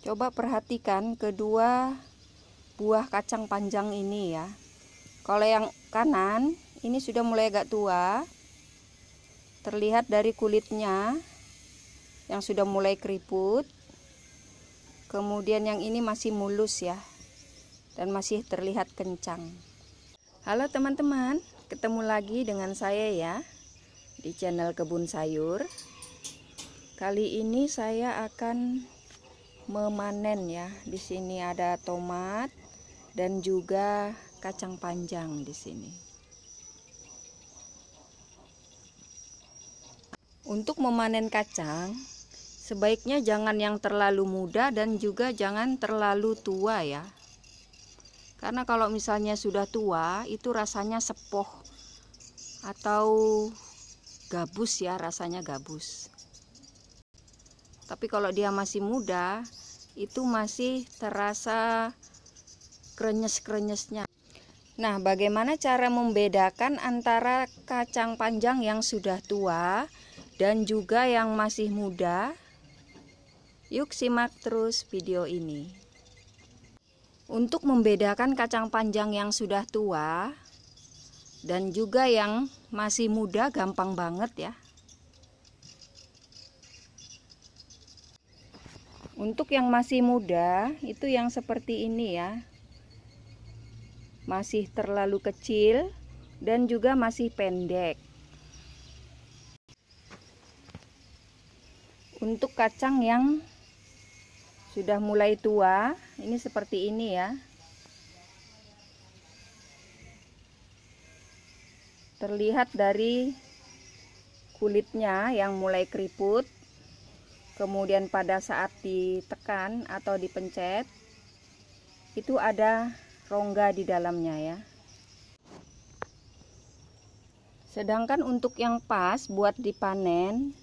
Coba perhatikan kedua buah kacang panjang ini ya. Kalau yang kanan ini sudah mulai agak tua. Terlihat dari kulitnya yang sudah mulai keriput. Kemudian yang ini masih mulus ya dan masih terlihat kencang. Halo teman-teman, ketemu lagi dengan saya ya di channel Kebun Sayur. Kali ini saya akan memanen ya. Di sini ada tomat dan juga kacang panjang di sini. Untuk memanen kacang, sebaiknya jangan yang terlalu muda dan juga jangan terlalu tua ya. Karena kalau misalnya sudah tua, itu rasanya sepoh atau gabus ya, rasanya gabus. Tapi kalau dia masih muda, itu masih terasa krenyes-krenyesnya. Nah, bagaimana cara membedakan antara kacang panjang yang sudah tua dan juga yang masih muda? Yuk simak terus video ini. Untuk membedakan kacang panjang yang sudah tua dan juga yang masih muda gampang banget ya. Untuk yang masih muda, itu yang seperti ini ya. Masih terlalu kecil dan juga masih pendek. Untuk kacang yang sudah mulai tua, ini seperti ini ya. Terlihat dari kulitnya yang mulai keriput kemudian pada saat ditekan atau dipencet itu ada rongga di dalamnya ya sedangkan untuk yang pas buat dipanen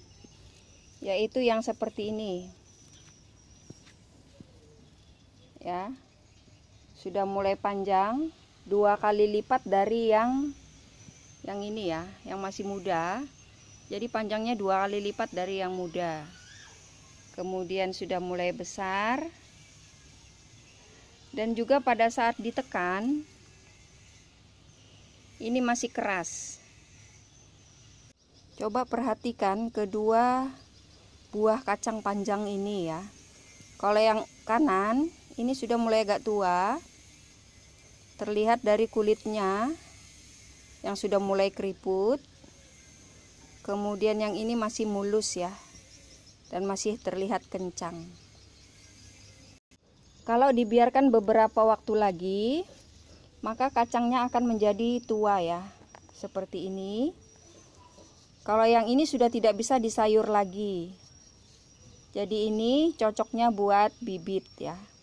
yaitu yang seperti ini ya sudah mulai panjang dua kali lipat dari yang yang ini ya yang masih muda jadi panjangnya dua kali lipat dari yang muda kemudian sudah mulai besar dan juga pada saat ditekan ini masih keras coba perhatikan kedua buah kacang panjang ini ya kalau yang kanan ini sudah mulai agak tua terlihat dari kulitnya yang sudah mulai keriput kemudian yang ini masih mulus ya dan masih terlihat kencang. Kalau dibiarkan beberapa waktu lagi, maka kacangnya akan menjadi tua ya, seperti ini. Kalau yang ini sudah tidak bisa disayur lagi. Jadi ini cocoknya buat bibit ya.